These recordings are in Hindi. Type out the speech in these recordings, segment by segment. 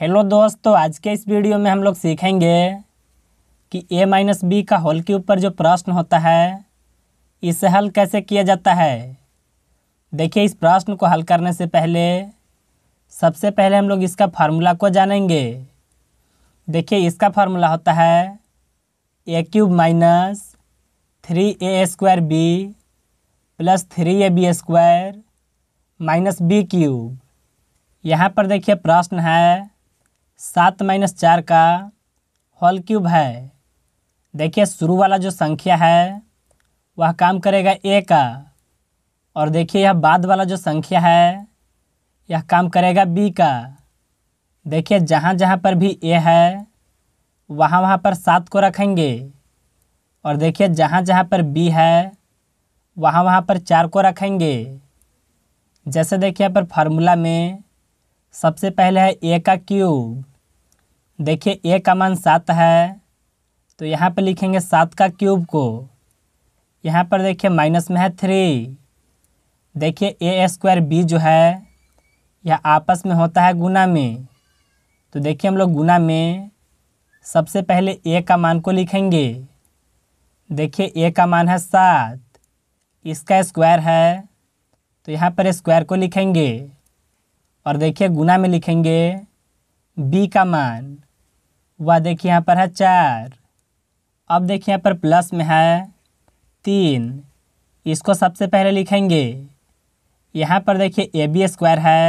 हेलो दोस्तों आज के इस वीडियो में हम लोग सीखेंगे कि ए माइनस बी का होल के ऊपर जो प्रश्न होता है इसे हल कैसे किया जाता है देखिए इस प्रश्न को हल करने से पहले सबसे पहले हम लोग इसका फार्मूला को जानेंगे देखिए इसका फार्मूला होता है A cube minus three A square B plus three A B square minus B cube यहाँ पर देखिए प्रश्न है सात माइनस चार का होल क्यूब है देखिए शुरू वाला जो संख्या है वह काम करेगा ए का और देखिए यह बाद वाला जो संख्या है यह काम करेगा बी का देखिए जहाँ जहाँ पर भी ए है वहाँ वहाँ पर सात को रखेंगे और देखिए जहाँ जहाँ पर बी है वहाँ वहाँ पर चार को रखेंगे जैसे देखिए यहाँ पर फार्मूला में सबसे पहले है ए का क्यूब देखिए ए का मान सात है तो यहाँ पर लिखेंगे सात का क्यूब को यहाँ पर देखिए माइनस में है थ्री देखिए ए स्क्वायर बी जो है यह आपस में होता है गुना में तो देखिए हम लोग गुना में सबसे पहले ए का मान को लिखेंगे देखिए ए का मान है सात इसका स्क्वायर है तो यहाँ पर स्क्वायर को लिखेंगे और देखिए गुना में लिखेंगे बी का मान वह देखिए यहाँ पर है चार अब देखिए यहाँ पर प्लस में है तीन इसको सबसे पहले लिखेंगे यहाँ पर देखिए ए बी स्क्वायर है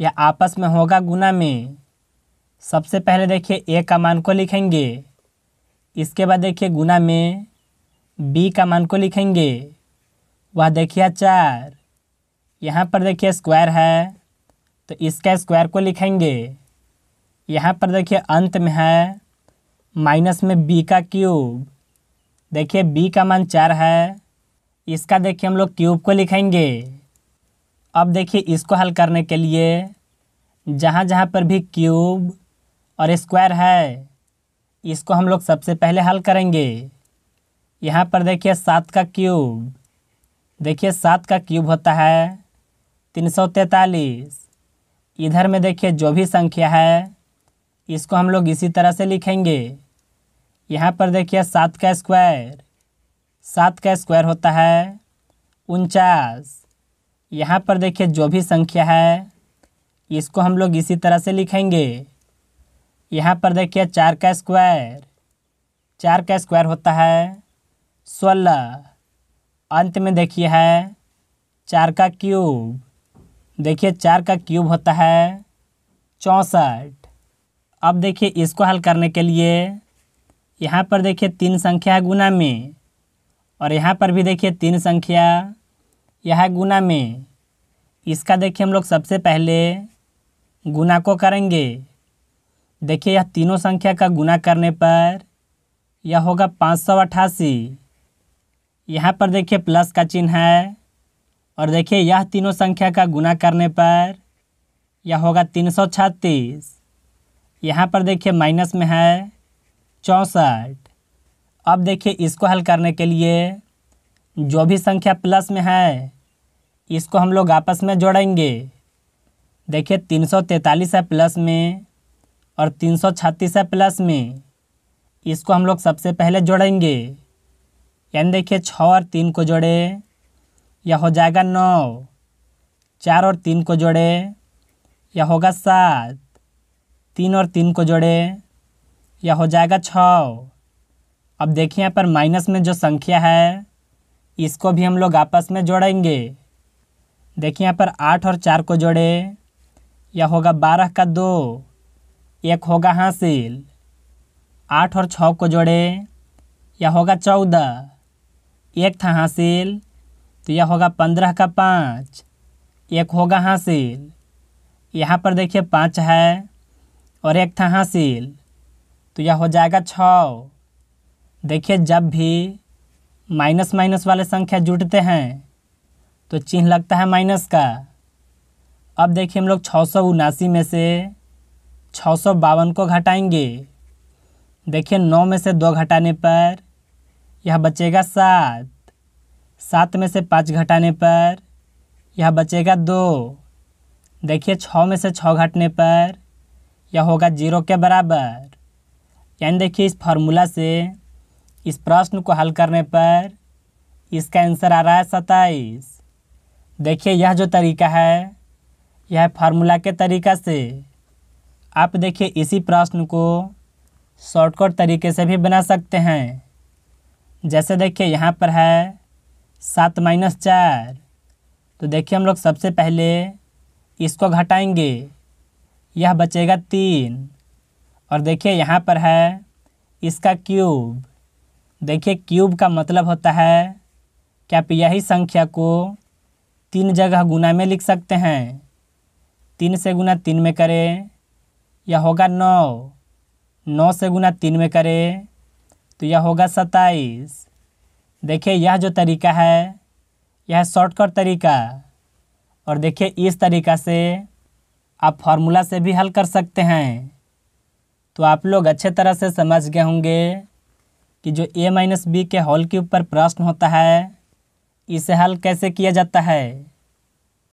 यह आपस में होगा गुना में सबसे पहले देखिए ए का मान को लिखेंगे इसके बाद देखिए गुना में बी का मान को लिखेंगे वह देखिए चार यहाँ पर देखिए स्क्वायर है तो इसका स्क्वायर को लिखेंगे यहाँ पर देखिए अंत में है माइनस में बी का क्यूब देखिए बी का मान चार है इसका देखिए हम लोग क्यूब को लिखेंगे अब देखिए इसको हल करने के लिए जहाँ जहाँ पर भी क्यूब और स्क्वायर है इसको हम लोग सबसे पहले हल करेंगे यहाँ पर देखिए सात का क्यूब देखिए सात का क्यूब होता है तीन सौ तैंतालीस इधर में देखिए जो भी संख्या है इसको हम लोग इसी तरह से लिखेंगे यहाँ पर देखिए सात का स्क्वायर सात का स्क्वायर होता है उनचास यहाँ पर देखिए जो भी संख्या है इसको हम लोग इसी तरह से लिखेंगे यहाँ पर देखिए चार का स्क्वायर चार का स्क्वायर होता है सोलह अंत में देखिए है चार का क्यूब देखिए चार का क्यूब होता है चौंसठ अब देखिए इसको हल करने के लिए यहाँ पर देखिए तीन संख्या है गुना में और यहाँ पर भी देखिए तीन संख्या यह है गुना में इसका देखिए हम लोग सबसे पहले गुना को करेंगे देखिए यह तीनों संख्या का गुना करने पर यह होगा पाँच सौ अट्ठासी यहाँ पर देखिए प्लस का चिन्ह है और देखिए यह तीनों संख्या का गुना करने पर यह होगा तीन सौ छत्तीस यहाँ पर देखिए माइनस में है चौंसठ अब देखिए इसको हल करने के लिए जो भी संख्या प्लस में है इसको हम लोग आपस में जोड़ेंगे देखिए तीन सौ तैंतालीस है प्लस में और तीन सौ छत्तीस है प्लस में इसको हम लोग सबसे पहले जोड़ेंगे यानी देखिए छः और तीन को जोड़े यह हो जाएगा नौ चार और तीन को जोड़े यह होगा सात तीन और तीन को जोड़े यह हो जाएगा छ अब देखिए यहाँ पर माइनस में जो संख्या है इसको भी हम लोग आपस में जोड़ेंगे देखिए यहाँ पर आठ और चार को जोड़े यह होगा बारह का दो एक होगा हासिल आठ और छः को जोड़े यह होगा चौदह एक था हासिल तो यह होगा पंद्रह का पाँच एक होगा हासिल यहाँ पर देखिए पाँच है और एक था हासिल तो यह हो जाएगा छ देखिए जब भी माइनस माइनस वाले संख्या जुटते हैं तो चिन्ह लगता है माइनस का अब देखिए हम लोग छः सौ उनासी में से छः सौ बावन को घटाएंगे देखिए नौ में से दो घटाने पर यह बचेगा सात सात में से पाँच घटाने पर यह बचेगा दो देखिए छः में से छः घटने पर यह होगा जीरो के बराबर यानी देखिए इस फार्मूला से इस प्रश्न को हल करने पर इसका आंसर आ रहा है सत्ताईस देखिए यह जो तरीका है यह फार्मूला के तरीका से आप देखिए इसी प्रश्न को शॉर्टकट तरीके से भी बना सकते हैं जैसे देखिए यहाँ पर है सात माइनस चार तो देखिए हम लोग सबसे पहले इसको घटाएंगे यह बचेगा तीन और देखिए यहाँ पर है इसका क्यूब देखिए क्यूब का मतलब होता है कि आप यही संख्या को तीन जगह गुना में लिख सकते हैं तीन से गुना तीन में करें यह होगा नौ नौ से गुना तीन में करें तो यह होगा सत्ताईस देखिए यह जो तरीका है यह शॉर्टकट तरीका और देखिए इस तरीका से आप फार्मूला से भी हल कर सकते हैं तो आप लोग अच्छे तरह से समझ गए होंगे कि जो ए माइनस बी के हॉल के ऊपर प्रश्न होता है इसे हल कैसे किया जाता है